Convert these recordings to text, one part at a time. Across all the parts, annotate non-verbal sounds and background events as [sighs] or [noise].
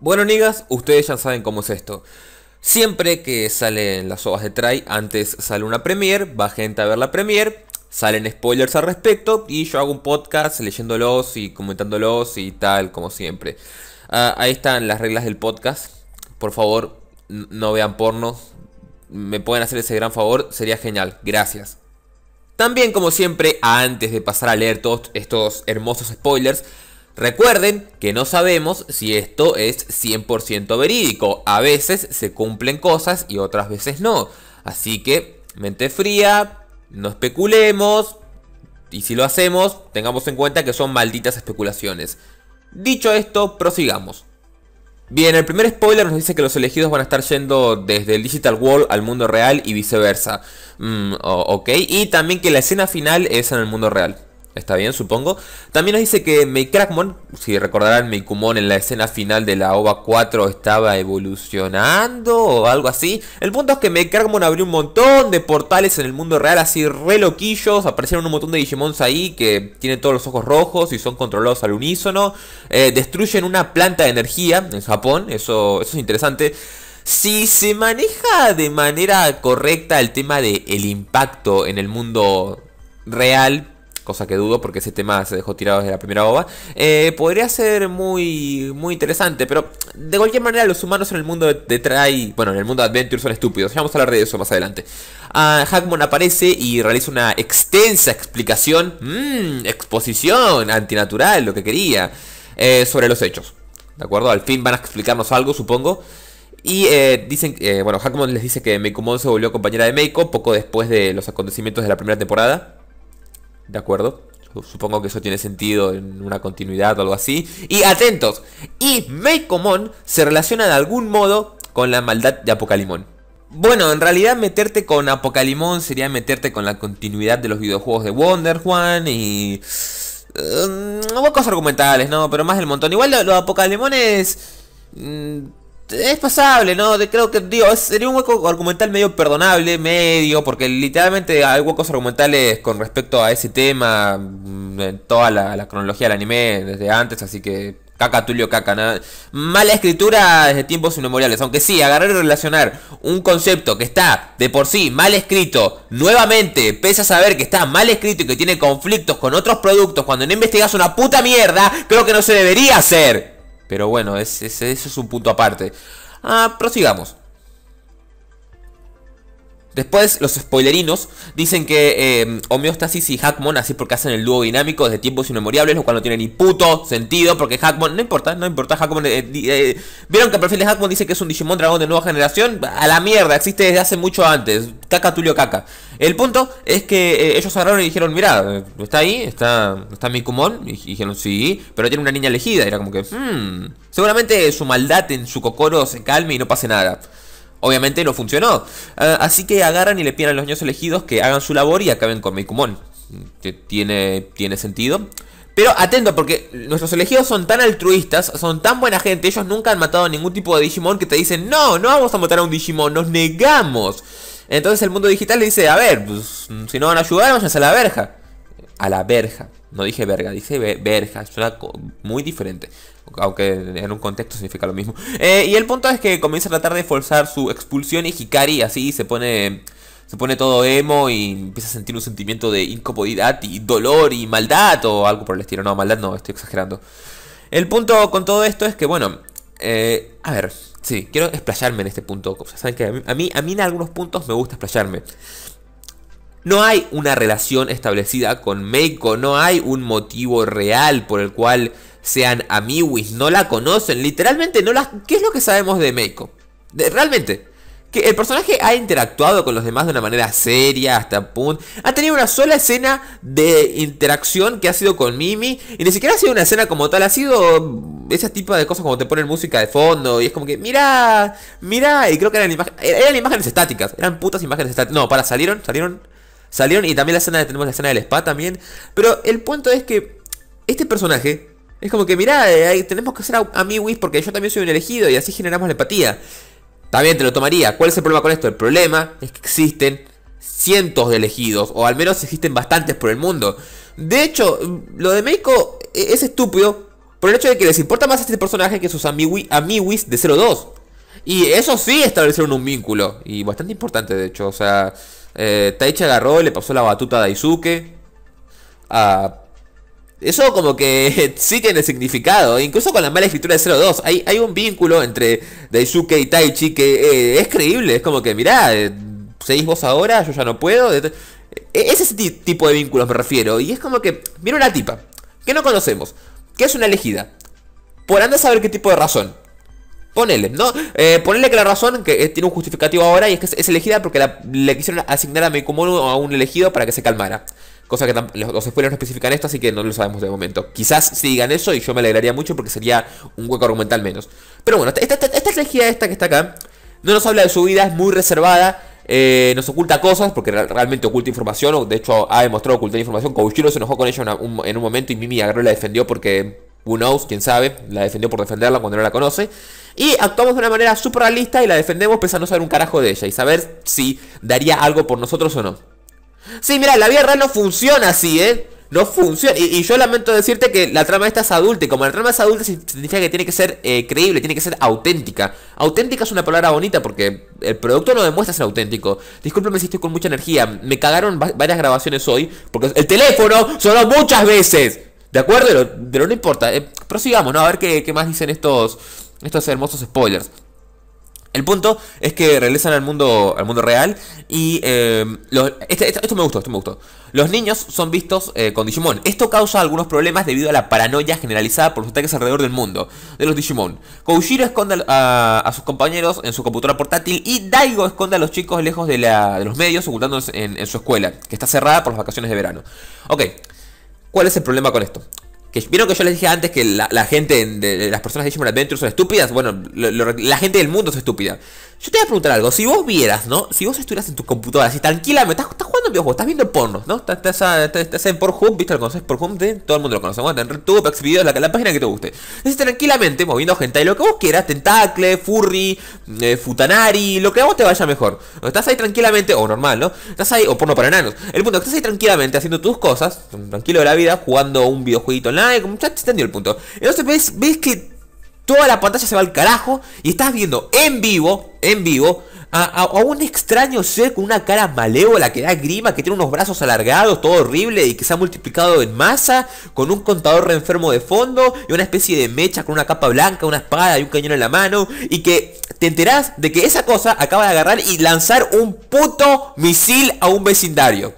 Bueno, niggas, ustedes ya saben cómo es esto. Siempre que salen las obras de Try, antes sale una premiere, va gente a ver la premiere, salen spoilers al respecto y yo hago un podcast leyéndolos y comentándolos y tal, como siempre. Ah, ahí están las reglas del podcast. Por favor, no vean porno. Me pueden hacer ese gran favor, sería genial. Gracias. También, como siempre, antes de pasar a leer todos estos hermosos spoilers, Recuerden que no sabemos si esto es 100% verídico. A veces se cumplen cosas y otras veces no. Así que mente fría, no especulemos. Y si lo hacemos, tengamos en cuenta que son malditas especulaciones. Dicho esto, prosigamos. Bien, el primer spoiler nos dice que los elegidos van a estar yendo desde el Digital World al mundo real y viceversa. Mm, ok, y también que la escena final es en el mundo real está bien, supongo. También nos dice que Meikrakmon, si recordarán, Meikumon en la escena final de la OVA 4 estaba evolucionando o algo así. El punto es que Meikrakmon abrió un montón de portales en el mundo real, así re loquillos. Aparecieron un montón de Digimons ahí que tienen todos los ojos rojos y son controlados al unísono. Eh, destruyen una planta de energía en Japón, eso, eso es interesante. Si se maneja de manera correcta el tema del el impacto en el mundo real, cosa que dudo porque ese tema se dejó tirado desde la primera ova, eh, podría ser muy, muy interesante, pero de cualquier manera los humanos en el mundo de, trae bueno, en el mundo de Adventure son estúpidos, ya vamos a hablar de eso más adelante. Ah, Hackmon Hackman aparece y realiza una extensa explicación, mmm, exposición antinatural, lo que quería, eh, sobre los hechos. ¿De acuerdo? Al fin van a explicarnos algo, supongo. Y eh, dicen, que bueno, Hackman les dice que Meiko se volvió compañera de Meiko poco después de los acontecimientos de la primera temporada. ¿De acuerdo? Supongo que eso tiene sentido en una continuidad o algo así. Y atentos. Y Common se relaciona de algún modo con la maldad de Apocalimón. Bueno, en realidad meterte con Apocalimón sería meterte con la continuidad de los videojuegos de Wonder Juan y... Eh, mm, Un cosas argumentales, ¿no? Pero más del montón. Igual los Apocalimones... Mm, es pasable, ¿no? creo que, digo, sería un hueco argumental medio perdonable, medio, porque literalmente hay huecos argumentales con respecto a ese tema, mm, en toda la, cronología del anime desde antes, así que Caca Tulio Caca. nada. Mala escritura desde tiempos inmemoriales. Aunque sí, agarrar y relacionar un concepto que está de por sí mal escrito, nuevamente, pese a saber que está mal escrito y que tiene conflictos con otros productos, cuando no investigas una puta mierda, creo que no se debería hacer. Pero bueno, ese es, es un punto aparte. Ah, prosigamos. Después, los spoilerinos dicen que eh, Homeostasis y Hackmon, así porque hacen el dúo dinámico desde tiempos inmemoriales, lo cual no tiene ni puto sentido, porque Hackmon, no importa, no importa, Hackmon. Eh, eh, Vieron que el perfil de Hackmon dice que es un Digimon dragón de nueva generación, a la mierda, existe desde hace mucho antes, caca Tulio caca. El punto es que ellos agarraron y dijeron, mira, está ahí, está, está Mikumon, y, dijeron, sí, pero tiene una niña elegida, era como que, hmm, seguramente su maldad en su cocoro se calme y no pase nada. Obviamente no funcionó. Ah, así que agarran y le piden a los niños elegidos que hagan su labor y acaben con Mekumon. Tiene, tiene sentido. Pero atento, porque nuestros elegidos son tan altruistas, son tan buena gente, ellos nunca han matado a ningún tipo de Digimon que te dicen, no, no vamos a matar a un Digimon, nos negamos. Entonces el mundo digital le dice, a ver, pues, si no van a ayudar, vamos a la verja. A la verja. No dije verga, dije verja. Suena muy diferente aunque en un contexto significa lo mismo. Eh, y el punto es que comienza a tratar de forzar su expulsión y Hikari así se pone se pone todo emo y empieza a sentir un sentimiento de incomodidad y dolor y maldad o algo por el estilo. No, maldad no, estoy exagerando. El punto con todo esto es que, bueno, eh, a ver, sí, quiero explayarme en este punto. Saben que a mí, a mí, en algunos puntos me gusta explayarme. No hay una relación establecida con Meiko, no hay un motivo real por el cual sean amiguis, no la conocen, literalmente no la... ¿Qué es lo que sabemos de Meiko? realmente, que el personaje ha interactuado con los demás de una manera seria hasta punto. Ha tenido una sola escena de interacción que ha sido con Mimi. Y ni siquiera ha sido una escena como tal. Ha sido ese tipo de cosas como te ponen música de fondo. Y es como que, mira, mira. Y creo que eran, eran imágenes estáticas. Eran putas imágenes estáticas. No, para, salieron, salieron. Salieron y también la escena, tenemos la escena del spa también. Pero el punto es que este personaje es como que, mira eh, tenemos que hacer a, porque yo también soy un elegido y así generamos la empatía. También te lo tomaría. ¿Cuál es el problema con esto? El problema es que existen cientos de elegidos, o al menos existen bastantes por el mundo. De hecho, mm, lo de Meiko eh, es estúpido por el hecho de que les importa más este personaje que sus amiwis amiguis de 02. Y eso sí establecieron un vínculo, y bastante importante de hecho, o sea, eh, Taichi agarró le pasó la batuta a Daisuke. Ah, eso como que [laughs] sí tiene significado, incluso con la mala escritura de 02. Hay, hay un vínculo entre Daisuke y Taichi que eh, es creíble. Es como que, mirá, eh, seis vos ahora, yo ya no puedo. E, e, ese tipo de vínculos me refiero. Y es como que, mira una tipa, que no conocemos, que es una elegida. Por andar a saber qué tipo de razón. Ponele, ¿no? Eh, ponele que la razón que eh, tiene un justificativo ahora y es que es elegida porque le quisieron asignar a Meikumono a un elegido para que se calmara. Cosa que los, los no especifican esto, así que no lo sabemos de momento. Quizás si digan eso y yo me alegraría mucho porque sería un hueco argumental menos. Pero bueno, esta, esta, elegida esta que está acá no nos habla de su vida, es muy reservada. Eh, nos oculta cosas porque realmente oculta información. o De hecho, ha demostrado ocultar información. Kouchiro se enojó con ella en un momento y Mimi agarró y la defendió porque Who knows, quién sabe, la defendió por defenderla cuando no la conoce. Y actuamos de una manera súper realista y la defendemos no saber un carajo de ella y saber si daría algo por nosotros o no. Sí, mira, la vida real no funciona así, ¿eh? No funciona. Y, yo lamento decirte que la trama esta es adulta. Y como la trama es adulta, significa que tiene que ser eh, creíble, tiene que ser auténtica. Auténtica es una palabra bonita porque el producto no demuestra ser auténtico. Disculpenme si estoy con mucha energía. Me cagaron varias grabaciones hoy porque el teléfono sonó muchas veces. ¿De acuerdo? De lo, no importa. Eh, prosigamos, ¿no? A ver qué, más dicen estos, estos hermosos spoilers. El punto es que regresan al mundo, al mundo real y em, este, este, esto me gustó, esto me gustó. Los niños son vistos eh, con Digimon. Esto causa algunos problemas debido a la paranoia generalizada por los ataques alrededor del mundo de los Digimon. Koushiro esconde a, sus compañeros en su computadora portátil y Daigo esconde a los chicos lejos de, la, de los medios ocultándose en, en, su escuela, que está cerrada por las vacaciones de verano. Ok, ¿Cuál es el problema con esto? Que, ¿Vieron que yo les dije antes que la, gente, de, las personas de Digimon Adventure son estúpidas? Bueno, la gente del mundo es estúpida. Yo te voy a preguntar algo, si vos vieras, ¿no? Si vos estuvieras en tu computadora, así tranquilamente, estás, estás jugando videojuegos, estás viendo pornos, ¿no? Estás, ah, en Pornhub, ¿viste? ¿Lo conoces Pornhub? de ¿eh? Todo el mundo lo conoce, en YouTube, Xvideos, la, la página que te guste. Entonces tranquilamente, moviendo gente, y lo que vos quieras, tentacle, furry, eh, futanari, lo que a vos te vaya mejor. Estás ahí tranquilamente, o normal, ¿no? Estás ahí, o porno para enanos. El punto, es que estás ahí tranquilamente haciendo tus cosas, tranquilo de la vida, jugando un videojueguito online, ya te entendió el punto. Entonces ves, ves que toda la pantalla se va al carajo y estás viendo en vivo, en vivo, a, un extraño ser con una cara malévola que da grima, que tiene unos brazos alargados, todo horrible y que se ha multiplicado en masa, con un contador re enfermo de fondo y una especie de mecha con una capa blanca, una espada y un cañón en la mano y que te enterás de que esa cosa acaba de agarrar y lanzar un puto misil a un vecindario.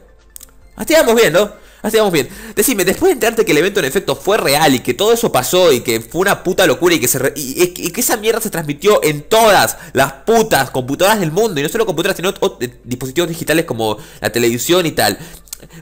Así vamos viendo. Así vamos bien. Decime, después de enterarte que el evento en efecto fue real y que todo eso pasó y que fue una puta locura y que, se que esa mierda se transmitió en todas las putas computadoras del mundo y no solo computadoras, sino eh, dispositivos digitales como la televisión y tal.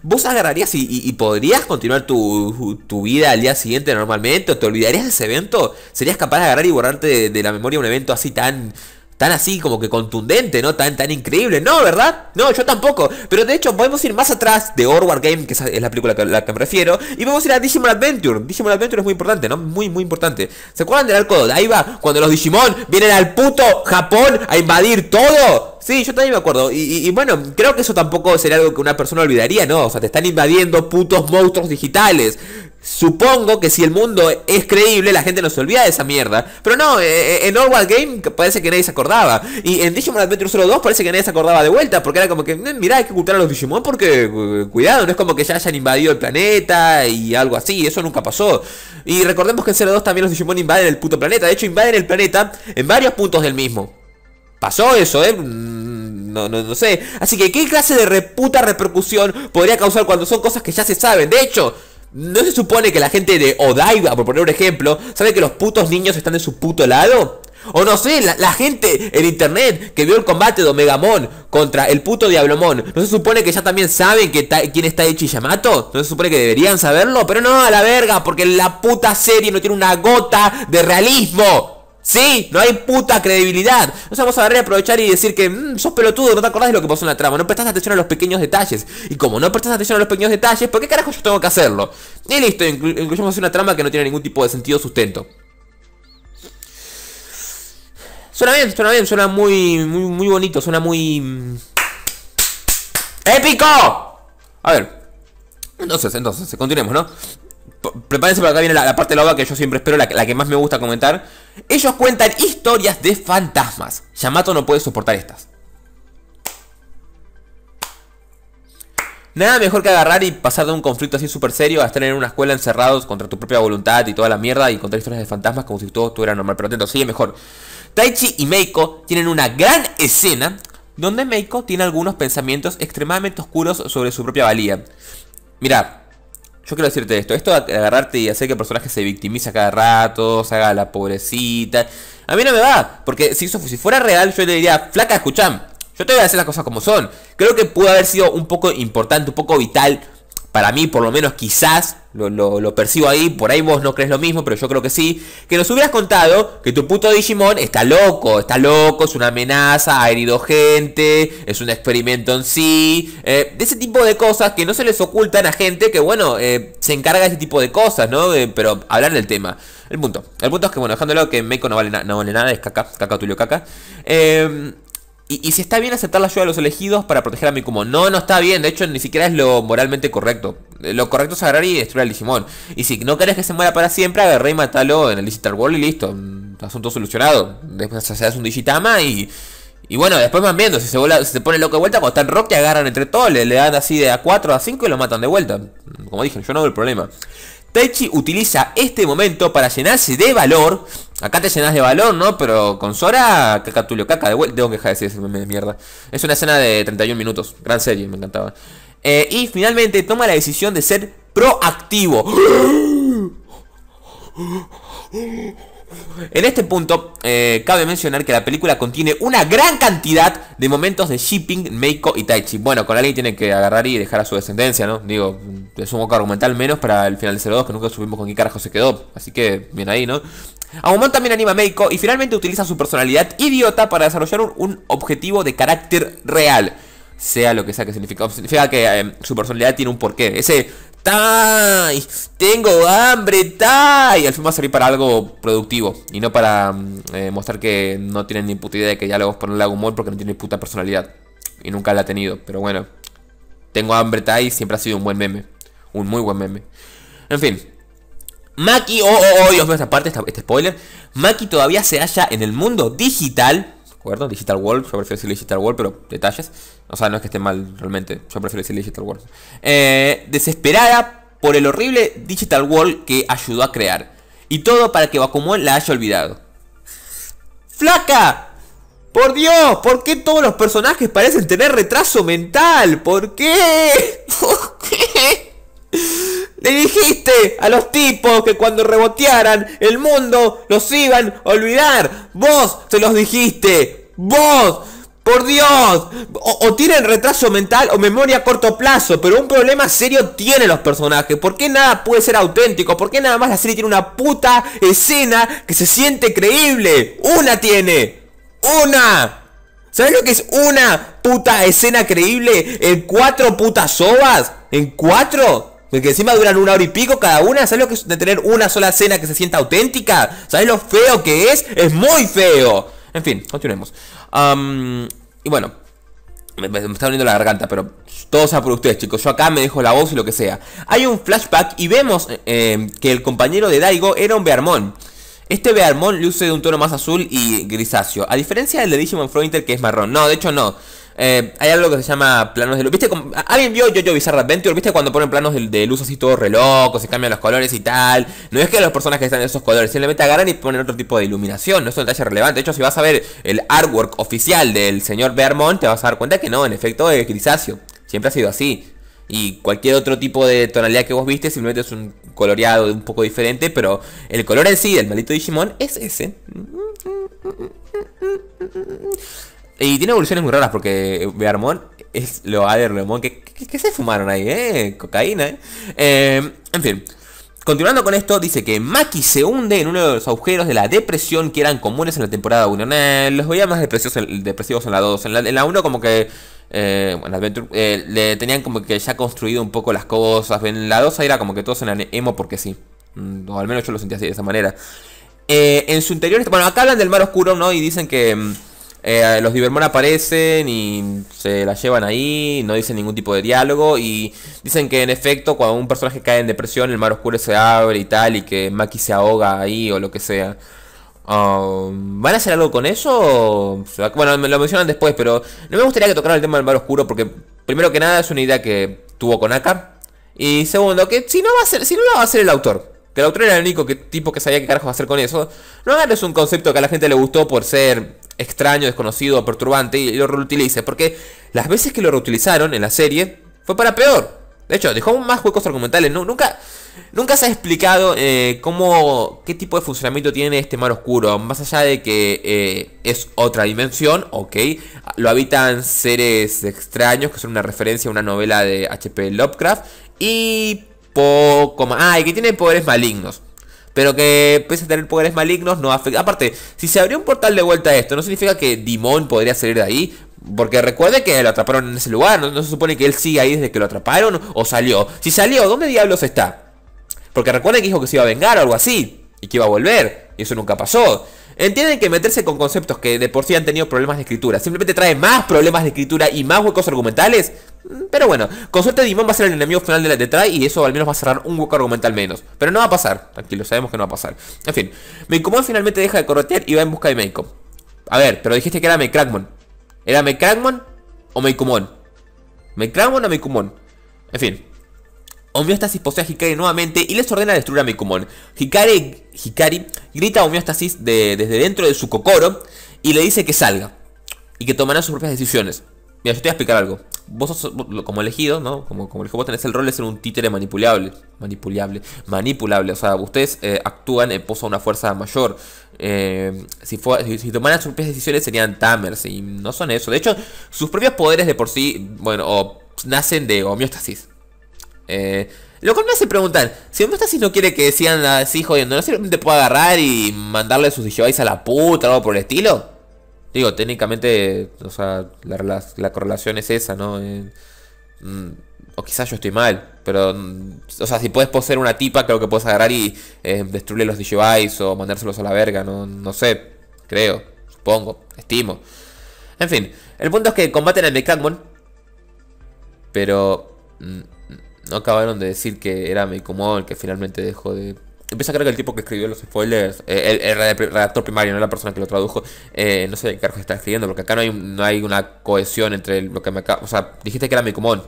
¿Vos agarrarías y, podrías continuar tu, vida al día siguiente normalmente? ¿O te olvidarías de ese evento? ¿Serías capaz de agarrar y borrarte de la memoria un evento así tan tan así como que contundente, ¿no? Tan, tan increíble. No, ¿verdad? No, yo tampoco. Pero de hecho podemos ir más atrás de Orwar Game, que es la película a la que me refiero, y vamos a ir a Digimon Adventure. Digimon Adventure es muy importante, ¿no? Muy, muy importante. ¿Se acuerdan del arco de Daiba? Cuando los Digimon vienen al puto Japón a invadir todo. Sí, yo también me acuerdo. Y, y, bueno, creo que eso tampoco sería algo que una persona olvidaría, ¿no? O sea, te están invadiendo putos monstruos digitales. Supongo que si el mundo es creíble, la gente no se olvida de esa mierda. Pero no, eh, eh, en Orwell Game parece que nadie se acordaba. Y en Digimon Adventure 02 parece que nadie se acordaba de vuelta. Porque era como que, eh, mirá, hay que ocultar a los Digimon porque, cuidado, no es como que ya hayan invadido el planeta y algo así. Eso nunca pasó. Y recordemos que en 02 también los Digimon invaden el puto planeta. De hecho, invaden el planeta en varios puntos del mismo. Pasó eso, ¿eh? Mm, no, no, no, sé. Así que, ¿qué clase de reputa repercusión podría causar cuando son cosas que ya se saben? De hecho, ¿No se supone que la gente de Odaiba, por poner un ejemplo, sabe que los putos niños están de su puto lado? O no sé, la, gente en internet que vio el combate de Omegamon contra el puto Diablomon, ¿no se supone que ya también saben que quién está de Chiyamato? ¿No se supone que deberían saberlo? Pero no, a la verga, porque la puta serie no tiene una gota de realismo. Sí, no hay puta credibilidad. No se vamos a dar y aprovechar y decir que mm, sos pelotudo, no te acordás de lo que pasó en la trama, no prestás atención a los pequeños detalles. Y como no prestas atención a los pequeños detalles, ¿por qué carajo yo tengo que hacerlo? Y listo, incluyemos una trama que no tiene ningún tipo de sentido sustento. Suena bien, suena bien, suena muy, muy, bonito, suena muy... Mm, ¡Épico! A ver. Entonces, entonces, continuemos, ¿no? prepárense para acá viene la, parte de la obra que yo siempre espero, la que más me gusta comentar. Ellos cuentan historias de fantasmas. Yamato no puede soportar estas. Nada mejor que agarrar y pasar de un conflicto así súper serio a estar en una escuela encerrados contra tu propia voluntad y toda la mierda y contar historias de fantasmas como si todo estuviera normal. Pero atento, sigue mejor. Taichi y Meiko tienen una gran escena donde Meiko tiene algunos pensamientos extremadamente oscuros sobre su propia valía. Mirad, yo quiero decirte esto, esto de agarrarte y hacer que el personaje se victimiza cada rato, se haga la pobrecita. A mí no me va, porque si eso si fuera real, yo le diría, flaca, escuchan yo te voy a decir las cosas como son. Creo que pudo haber sido un poco importante, un poco vital para mí por lo menos quizás, lo, lo, percibo ahí, por ahí vos no crees lo mismo, pero yo creo que sí, que nos hubieras contado que tu puto Digimon está loco, está loco, es una amenaza, ha herido gente, es un experimento en sí, eh, de ese tipo de cosas que no se les ocultan a gente que, bueno, eh, se encarga de ese tipo de cosas, ¿no? Eh, pero hablar del tema. El punto, el punto es que, bueno, dejándolo que Meiko no vale, no vale nada, es caca, caca, Tulio, caca. Eh, y, si está bien aceptar la ayuda de los elegidos para proteger a Mikumo. No, no está bien. De hecho, ni siquiera es lo moralmente correcto. Eh, lo correcto es agarrar y destruir al Digimon. Y si no querés que se muera para siempre, agarré y matalo en el Digital World y listo. Mm, asunto solucionado. Después se hace un Digitama y. Y bueno, después van viendo, si se, pone loco de vuelta, cuando está en rock te agarran entre todos, le, le dan así de a 4 a 5 y lo matan de vuelta. Mm, como dije, yo no veo el problema. Taichi utiliza este momento para llenarse de valor. Acá te llenas de valor, ¿no? Pero con Sora, caca Tulio, caca de vuelta. Tengo que dejar de decir de mierda. Es una escena de 31 minutos. Gran serie, me encantaba. Eh, y finalmente toma la decisión de ser proactivo. En este punto, eh, cabe mencionar que la película contiene una gran cantidad de momentos de shipping, Meiko y Taichi. Bueno, con alguien tiene que agarrar y dejar a su descendencia, ¿no? Digo, es un poco argumental menos para el final de 02, que nunca supimos con qué carajo se quedó. Así que, bien ahí, ¿no? Agumon también anima a Meiko y finalmente utiliza su personalidad idiota para desarrollar un, objetivo de carácter real. Sea lo que sea que significa. Significa que eh, su personalidad tiene un porqué. Ese ¡Tengo hambre! ¡Tai! Al fin va a salir para algo productivo y no para mm, eh, mostrar que no tienen ni puta idea de que ya le voy a ponerle a humor porque no tiene ni puta personalidad. Y nunca la ha tenido, pero bueno. Tengo hambre, Tai siempre ha sido un buen meme. Un muy buen meme. En fin. Maki, oh, oh, oh, Dios mío, esta parte, este spoiler. Maki todavía se halla en el mundo digital acuerdo? Digital World, yo prefiero decir Digital World, pero detalles. O sea, no es que esté mal realmente, yo prefiero decir Digital World. Eh, desesperada por el horrible Digital World que ayudó a crear. Y todo para que Bakumon la haya olvidado. ¡Flaca! ¡Por Dios! ¿Por qué todos los personajes parecen tener retraso mental? ¿Por qué? [laughs] Le dijiste a los tipos que cuando rebotearan el mundo los iban a olvidar. Vos se los dijiste. Vos. Por Dios, o, tienen retraso mental o memoria a corto plazo, pero un problema serio tienen los personajes. ¿Por qué nada puede ser auténtico? ¿Por qué nada más la serie tiene una puta escena que se siente creíble? Una tiene. Una. ¿Sabes lo que es una puta escena creíble en cuatro putas sobas? ¿En cuatro? Porque encima duran una hora y pico cada una. ¿Sabes lo que es de tener una sola cena que se sienta auténtica? ¿Sabes lo feo que es? Es muy feo. En fin, continuemos. y bueno, me, está doliendo la garganta, pero todo sea por ustedes, chicos. Yo acá me dejo la voz y lo que sea. Hay un flashback y vemos eh, que el compañero de Daigo era un Bearmón. Este Bearmón luce de un tono más azul y grisáceo. A diferencia del de Digimon Frontier que es marrón. No, de hecho no. Eh, hay algo que se llama planos de luz. ¿Viste? ¿Alguien vio yo, yo Bizarre Adventure? ¿Viste cuando ponen planos de, luz así todo relojos se cambian los colores y tal? No es que los personajes están en esos colores, simplemente agarran y ponen otro tipo de iluminación. No es un detalle relevante. De hecho, si vas a ver el artwork oficial del señor Vermont, te vas a dar cuenta que no, en efecto, es grisáceo. Siempre ha sido así. Y cualquier otro tipo de tonalidad que vos viste, simplemente es un coloreado un poco diferente, pero el color en sí del maldito Digimon es ese. Y tiene evoluciones muy raras porque eh, Bearmon es lo a Lemon. Que, que, se fumaron ahí, ¿eh? Cocaína, ¿eh? Em, en fin. Continuando con esto, dice que Maki se hunde en uno de los agujeros de la depresión que eran comunes en la temporada 1. los veía más depresivos en, depresivos en la 2. En la, 1 como que... Eh, bueno, Adventure, eh, le tenían como que ya construido un poco las cosas. En la 2 era como que todos eran emo porque sí. Mm, o al menos yo lo sentía así, de esa manera. Eh, en su interior... Bueno, acá hablan del mar oscuro, ¿no? Y dicen que... Mm, eh, los Divermon aparecen y se la llevan ahí, no dicen ningún tipo de diálogo y dicen que en efecto cuando un personaje cae en depresión el mar oscuro se abre y tal y que Maki se ahoga ahí o lo que sea. Um, ¿Van a hacer algo con eso? Bueno, me lo mencionan después, pero no me gustaría que tocaran el tema del mar oscuro porque primero que nada es una idea que tuvo con Akar y segundo que si no va a ser, si no la va a hacer el autor que el autor era el único que, tipo que sabía qué carajo hacer con eso. No es un concepto que a la gente le gustó por ser extraño, desconocido, perturbante y lo reutilice. Porque las veces que lo reutilizaron en la serie fue para peor. De hecho, dejó más huecos argumentales. nunca, nunca se ha explicado eh, cómo, qué tipo de funcionamiento tiene este mar oscuro. Más allá de que eh, es otra dimensión, ok. Lo habitan seres extraños, que son una referencia a una novela de HP Lovecraft. Y poco más. Ah, y que tiene poderes malignos pero que pese a tener poderes malignos no afecta. Aparte, si se abrió un portal de vuelta a esto, no significa que Dimon podría salir de ahí. Porque recuerde que lo atraparon en ese lugar, no, se supone que él sigue ahí desde que lo atraparon o salió. Si salió, ¿dónde diablos está? Porque recuerde que dijo que se iba a vengar o algo así, y que iba a volver, y eso nunca pasó. Entienden que meterse con conceptos que de por sí han tenido problemas de escritura simplemente trae más problemas de escritura y más huecos argumentales. Mm, pero bueno, con suerte Dimon va a ser el enemigo final de la detrás y eso al menos va a cerrar un hueco argumental menos. Pero no va a pasar, tranquilo, sabemos que no va a pasar. En fin, Meikumon finalmente deja de corretear y va en busca de Meiko. A ver, pero dijiste que era Meikragmon. ¿Era Meikragmon o Meikumon? ¿Meikragmon o Meikumon? En fin, Homeostasis posee a Hikari nuevamente y les ordena destruir a Mikumon. Hikari, Hikari grita homeostasis desde dentro de su cocoro y le dice que salga y que tomará sus propias decisiones. Mira, yo te voy a explicar algo. Vos sos, como elegido, ¿no? Como, como elegido, vos tenés el rol de ser un títere manipulable. Manipulable. Manipulable. O sea, ustedes eh, actúan en pos una fuerza mayor. Eh, si, fue, si, tomaran sus propias decisiones serían Tamers. Y no son eso. De hecho, sus propios poderes de por sí, bueno, nacen de homeostasis. Eh, lo cual me hace preguntar, si Homeostasis no quiere que sigan así jodiendo, ¿no simplemente puedo agarrar y mandarle sus DJIs a la puta o algo por el estilo? Digo, técnicamente, o sea, la, correlación es esa, ¿no? Eh, mm, o quizás yo estoy mal, pero, mm, o sea, si puedes poseer una tipa, creo que puedes agarrar y eh, destruirle los DJIs o mandárselos a la verga, no, sé, creo, supongo, estimo. En fin, el punto es que combaten el Mechagmon pero... Mm, no acabaron de decir que era Meikumon el que finalmente dejó de Empieza a creer que el tipo que escribió los spoilers, eh, el, redactor primario, no la persona que lo tradujo, eh, no sé de qué está escribiendo, porque acá no hay, no hay una cohesión entre lo que me acaba. O sea, dijiste que era común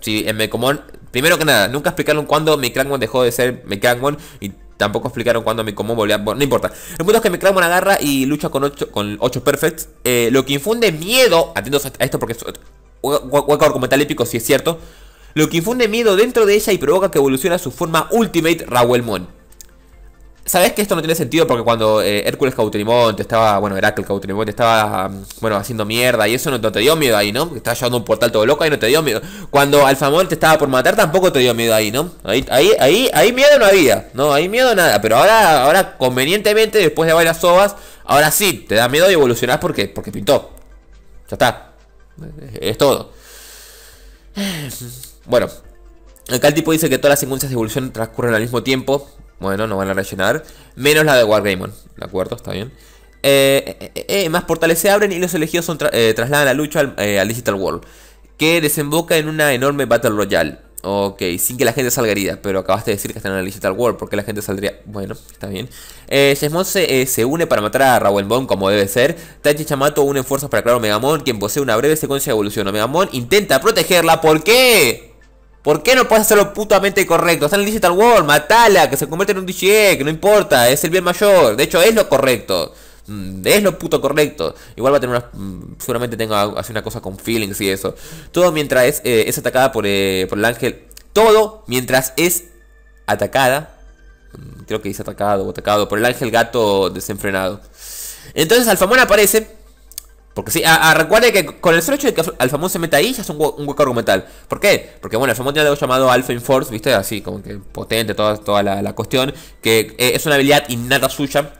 Sí, en Meikumon, primero que nada, nunca explicaron cuándo Meikumon dejó de ser Meikumon y tampoco explicaron cuándo Meikumon volvió a. No importa. El punto es que Meikumon agarra y lucha con 8 con ocho perfects, eh, lo que infunde miedo. Atentos a esto porque es hueco argumental épico, si es cierto lo que infunde miedo dentro de ella y provoca que evolucione a su forma Ultimate Raúl Mon Sabes que esto no tiene sentido porque cuando eh, Hércules Cautrimón te estaba, bueno, Heracles el te estaba, mm, bueno, haciendo mierda y eso no, te dio miedo ahí, ¿no? Estaba llevando un portal todo loco y no te dio miedo. Cuando Alfamón te estaba por matar tampoco te dio miedo ahí, ¿no? Ahí, ahí, ahí, ahí miedo no había, ¿no? Ahí miedo nada, pero ahora, ahora convenientemente después de varias sobas, ahora sí, te da miedo y evolucionás porque, porque pintó. Ya está. es todo. [sighs] Bueno, acá el tipo dice que todas las secuencias de evolución transcurren al mismo tiempo. Bueno, no van a rellenar. Menos la de Wargamon, ¿de acuerdo? Está bien. Eh, eh, eh, eh, más portales se abren y los elegidos son trasladan la lucha al, Digital World, que desemboca en una enorme Battle Royale. Ok, sin que la gente salga herida, pero acabaste de decir que están en el Digital World, porque la gente saldría... Bueno, está bien. Eh, se, se, une para matar a Bon, como debe ser. Tachi Chamato unen fuerzas para aclarar a Megamon, quien posee una breve secuencia de evolución. Megamon intenta protegerla, ¿por qué? ¿Por qué no puedes hacerlo putamente correcto? Está en el Digital World, matala, que se convierte en un DJ que no importa, es el bien mayor. De hecho, es lo correcto. Mm, es lo puto correcto. Igual va a tener una. Mm, seguramente tengo hacer una cosa con feelings y eso. Todo mientras es, eh, atacada por, eh, por el ángel. Todo mientras es atacada. Mm, creo que dice atacado o atacado por el ángel gato desenfrenado. Entonces Alfamón aparece porque sí, a, recuerde que con el solo hecho de que Alfamón se meta ahí ya es un, un hueco argumental. ¿Por qué? Porque bueno, Alfamón tiene algo llamado Alpha Force, ¿viste? Así como que potente, toda, toda la, cuestión. Que eh, es una habilidad nada suya,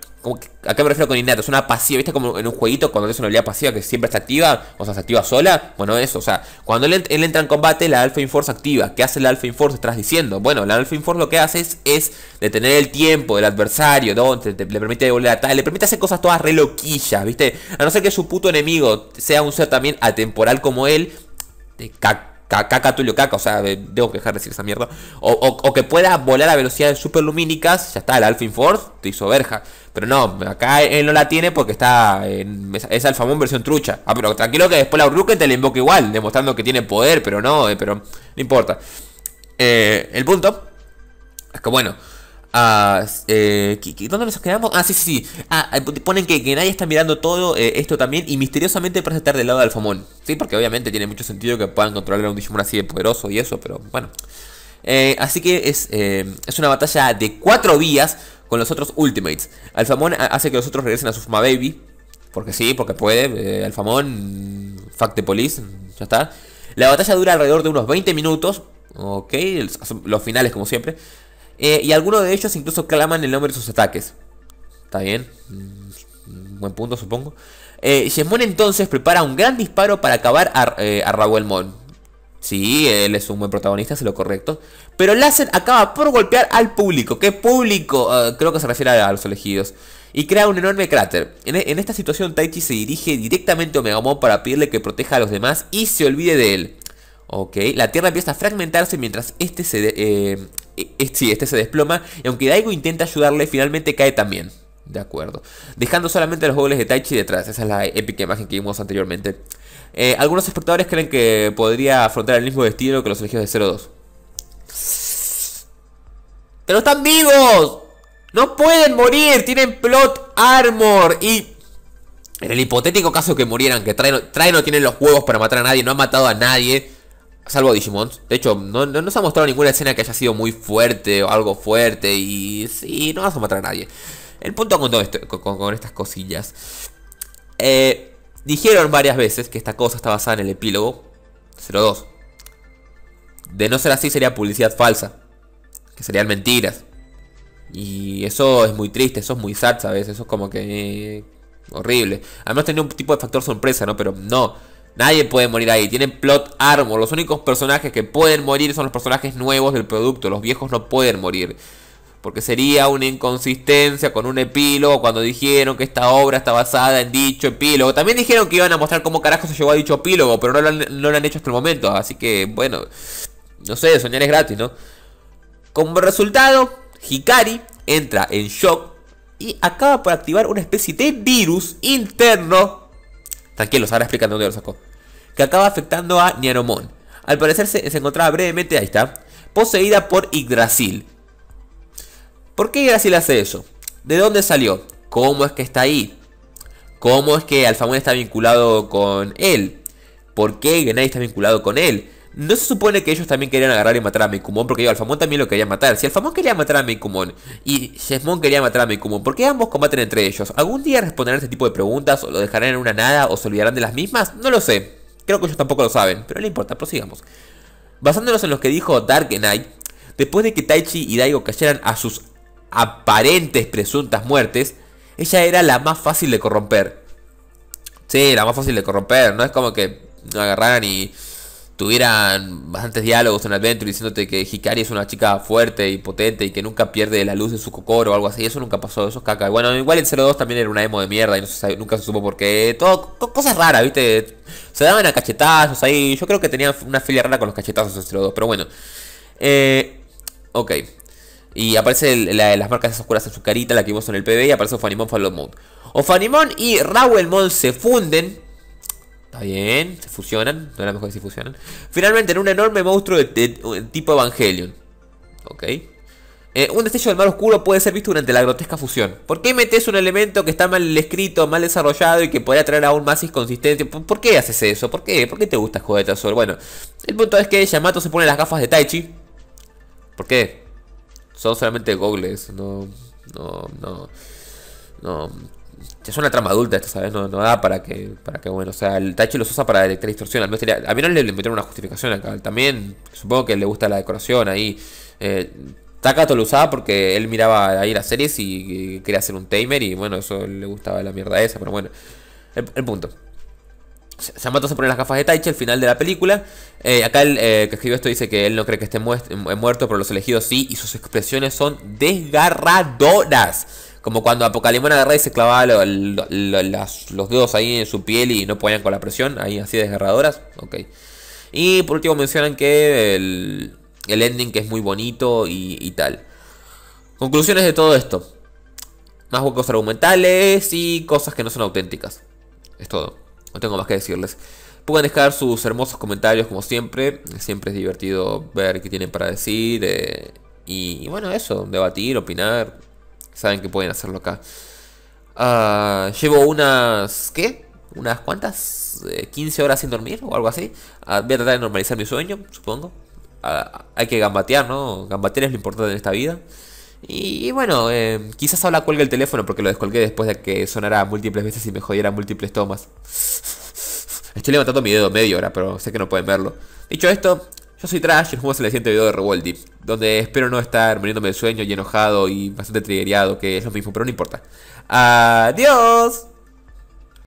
¿A qué me refiero con innato? Es una pasiva, ¿viste? Como en un jueguito cuando es una habilidad pasiva que siempre está activa, o sea, se activa sola. Bueno, eso, o sea, cuando él, entra en combate, la Alpha Inforce activa. ¿Qué hace la Alpha Inforce? Estás diciendo. Bueno, la Alpha Inforce lo que hace es, detener el tiempo del adversario, ¿no? le permite devolver le permite hacer cosas todas re loquillas, ¿viste? A no ser que su puto enemigo sea un ser también atemporal como él, te Caca, Tulio Caca, o sea, debo dejar de decir esa mierda. O, que pueda volar a velocidades superlumínicas, ya está, el Alpha Force te hizo verja. Pero no, acá él no la tiene porque está. En, es, Alfamón versión trucha. Ah, pero tranquilo que después la Uruken te la invoca igual, demostrando que tiene poder, pero no, eh, pero no importa. Eh, el punto es que bueno. Ah, ¿Dónde nos quedamos? Ah, sí, sí, sí. Ah, eh, ponen que, que nadie está mirando todo eh, esto también y misteriosamente parece estar del lado de Alfamón. Sí, porque obviamente tiene mucho sentido que puedan controlar a un Digimon así de poderoso y eso, pero bueno. así que es, es una batalla de cuatro vías con los otros Ultimates. Alfamón hace que los otros regresen a su forma Baby. Porque sí, porque puede. Alfamón, Fact de Police, ya está. La batalla dura alrededor de unos 20 minutos. Ok, los finales como siempre. Eh, y algunos de ellos incluso claman el nombre de sus ataques. Está bien. Mm, buen punto, supongo. Eh, entonces prepara un gran disparo para acabar a, Rawelmon. Eh, Raúl Sí, él es un buen protagonista, es lo correcto. Pero Lassen acaba por golpear al público. ¿Qué público? Ah, creo que se refiere a, los elegidos. Y crea un enorme cráter. En, esta situación, Taichi se dirige directamente a Omegamon para pedirle que proteja a los demás y se olvide de él. Ok, la Tierra empieza a fragmentarse mientras este se, eh, este, sí, este se desploma y aunque Daigo intenta ayudarle, finalmente cae también. De acuerdo. Dejando solamente los goles de Taichi detrás. Esa es la épica imagen que vimos anteriormente. Eh, algunos espectadores creen que podría afrontar el mismo destino que los elegidos de 0-2. ¡Pero están vivos! ¡No pueden morir! Tienen plot armor y... En el hipotético caso que murieran, que Trae no, no tiene los huevos para matar a nadie, no ha matado a nadie. Salvo Digimon. De hecho, no, no, se ha mostrado ninguna escena que haya sido muy fuerte o algo fuerte. Y sí, no vas a matar a nadie. El punto con todo esto, con, estas cosillas. Eh, dijeron varias veces que esta cosa está basada en el epílogo 02. De no ser así sería publicidad falsa. Que serían mentiras. Y eso es muy triste, eso es muy sad, ¿sabes? Eso es como que... horrible. Además tenía un tipo de factor sorpresa, ¿no? Pero no. Nadie puede morir ahí. Tienen plot armor. Los únicos personajes que pueden morir son los personajes nuevos del producto. Los viejos no pueden morir. Porque sería una inconsistencia con un epílogo cuando dijeron que esta obra está basada en dicho epílogo. También dijeron que iban a mostrar cómo carajo se llevó a dicho epílogo, pero no lo han, no lo han hecho hasta el momento. Así que, bueno, no sé, soñar es gratis, ¿no? Como resultado, Hikari entra en shock y acaba por activar una especie de virus interno Tranquilos, ahora explican dónde lo sacó. Que acaba afectando a Nieromon. Al parecer se, encontraba brevemente, ahí está, poseída por Yggdrasil. ¿Por qué Yggdrasil hace eso? ¿De dónde salió? ¿Cómo es que está ahí? ¿Cómo es que Alfamón está vinculado con él? ¿Por qué Genai está vinculado con él? ¿No se supone que ellos también querían agarrar y matar a Mikumon? Porque yo, Alfamón también lo quería matar. Si Alfamón quería matar a Mikumon y Shesmon quería matar a Mikumon, ¿por qué ambos combaten entre ellos? ¿Algún día responderán este tipo de preguntas o lo dejarán en una nada o se olvidarán de las mismas? No lo sé. Creo que ellos tampoco lo saben, pero no importa, prosigamos. Basándonos en lo que dijo Dark Knight, después de que Taichi y Daigo cayeran a sus aparentes presuntas muertes, ella era la más fácil de corromper. Sí, la más fácil de corromper, no es como que No agarraran y tuvieran bastantes diálogos en Adventure diciéndote que Hikari es una chica fuerte y potente y que nunca pierde la luz de su cocoro o algo así. Eso nunca pasó, eso es caca. Bueno, igual el 02 también era una emo de mierda y nunca se supo por qué. Todo, cosas raras, ¿viste? Se daban a cachetazos ahí. Yo creo que tenían una filia rara con los cachetazos en 02, pero bueno. Eh, ok. Y aparece las marcas oscuras en su carita, la que vimos en el PB, y aparece Ofanimon Fallout Mode. Ofanimon y Rawelmon se funden Está bien, se fusionan. No era mejor decir fusionan. Finalmente, en un enorme monstruo de, tipo Evangelion. Ok. Eh, un destello del mar oscuro puede ser visto durante la grotesca fusión. ¿Por qué metes un elemento que está mal escrito, mal desarrollado y que podría traer aún más inconsistencia? ¿Por, qué haces eso? ¿Por qué? ¿Por qué te gusta jugar de Tazor? Bueno, el punto es que Yamato se pone las gafas de Taichi. ¿Por qué? Son solamente gogles, no. No, no. No es una trama adulta esto, ¿sabes? No, da para que, para que, bueno, o sea, el Taichi los usa para detectar distorsión. Al menos a mí no le, le metieron una justificación acá. También supongo que le gusta la decoración ahí. Eh, Takato lo usaba porque él miraba ahí las series y, quería hacer un tamer y bueno, eso le gustaba la mierda esa, pero bueno, el punto. Yamato se pone las gafas de Taichi al final de la película. Eh, acá el eh, que escribió esto dice que él no cree que esté eh, muerto, pero los elegidos sí, y sus expresiones son desgarradoras. Como cuando Apocalimón de Rey se clavaba los dedos ahí en su piel y no podían con la presión, ahí así desgarradoras. Ok. Y por último mencionan que el, el ending que es muy bonito y tal. Conclusiones de todo esto. Más huecos argumentales y cosas que no son auténticas. Es todo. No tengo más que decirles. Pueden dejar sus hermosos comentarios como siempre. Siempre es divertido ver qué tienen para decir. Eh, y, bueno, eso, debatir, opinar. Saben que pueden hacerlo acá. Ah, llevo unas... ¿Qué? ¿Unas cuantas? ¿15 eh, horas sin dormir o algo así? Ah, voy a tratar de normalizar mi sueño, supongo. Ah, hay que gambatear, ¿no? Gambatear es lo importante en esta vida. Y, bueno, eh, quizás ahora cuelga el teléfono porque lo descolgué después de que sonara múltiples veces y me jodiera múltiples tomas. Estoy levantando mi dedo medio hora pero sé que no pueden verlo. Dicho esto, yo soy Trash y nos vemos en el siguiente video de Revoldi, donde espero no estar muriéndome de sueño y enojado y bastante triggeriado que es lo mismo, pero no importa. ¡Adiós!